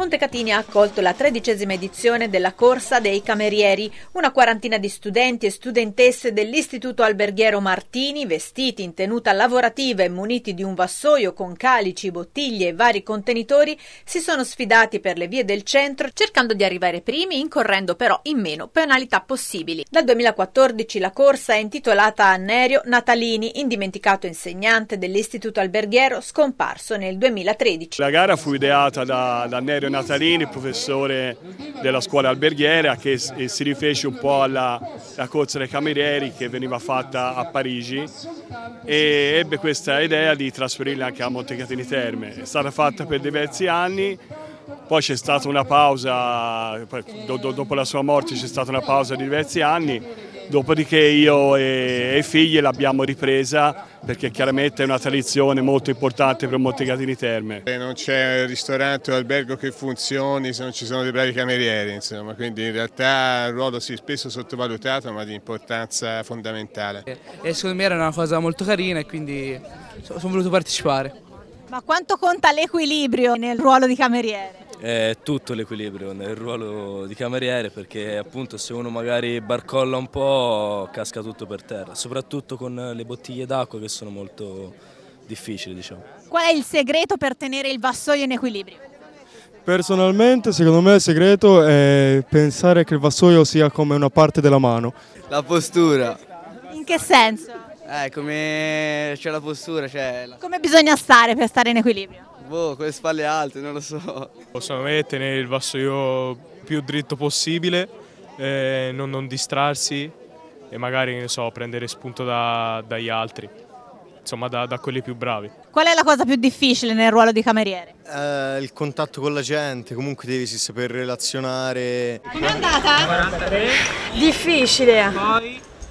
Montecatini ha accolto la tredicesima edizione della Corsa dei Camerieri. Una quarantina di studenti e studentesse dell'Istituto Alberghiero Martini, vestiti in tenuta lavorativa e muniti di un vassoio con calici, bottiglie e vari contenitori, si sono sfidati per le vie del centro cercando di arrivare primi, incorrendo però in meno penalità possibili. Dal 2014 la corsa è intitolata a Nerio Natalini, indimenticato insegnante dell'Istituto Alberghiero, scomparso nel 2013. La gara fu ideata da, da Nerio Natalini, professore della scuola alberghiera che si rifece un po' alla, alla corsa dei camerieri che veniva fatta a Parigi e ebbe questa idea di trasferirla anche a Montecatini Terme. È stata fatta per diversi anni, poi c'è stata una pausa, dopo la sua morte c'è stata una pausa di diversi anni Dopodiché io e, i figli l'abbiamo ripresa perché chiaramente è una tradizione molto importante per Montegatini Terme. Eh, non c'è ristorante o albergo che funzioni se non ci sono dei bravi camerieri, insomma, quindi in realtà il ruolo si è spesso sottovalutato ma di importanza fondamentale. Eh, e secondo me era una cosa molto carina e quindi sono voluto partecipare. Ma quanto conta l'equilibrio nel ruolo di cameriere? eh, tutto l'equilibrio nel ruolo di cameriere perché appunto se uno magari barcolla un po' casca tutto per terra, soprattutto con le bottiglie d'acqua che sono molto difficili diciamo. Qual è il segreto per tenere il vassoio in equilibrio? Personalmente secondo me il segreto è pensare che il vassoio sia come una parte della mano. La postura. In che senso? Eh, come c'è la postura. Cioè... Come bisogna stare per stare in equilibrio? boh, con le spalle alte, non lo so. Secondo me tenere il vassoio più dritto possibile, eh, non, non, distrarsi e magari so, prendere spunto da, dagli altri, insomma da, da, quelli più bravi. Qual è la cosa più difficile nel ruolo di cameriere? Eh, il contatto con la gente, comunque devi saper relazionare. Come è andata? 43. Difficile. Poi...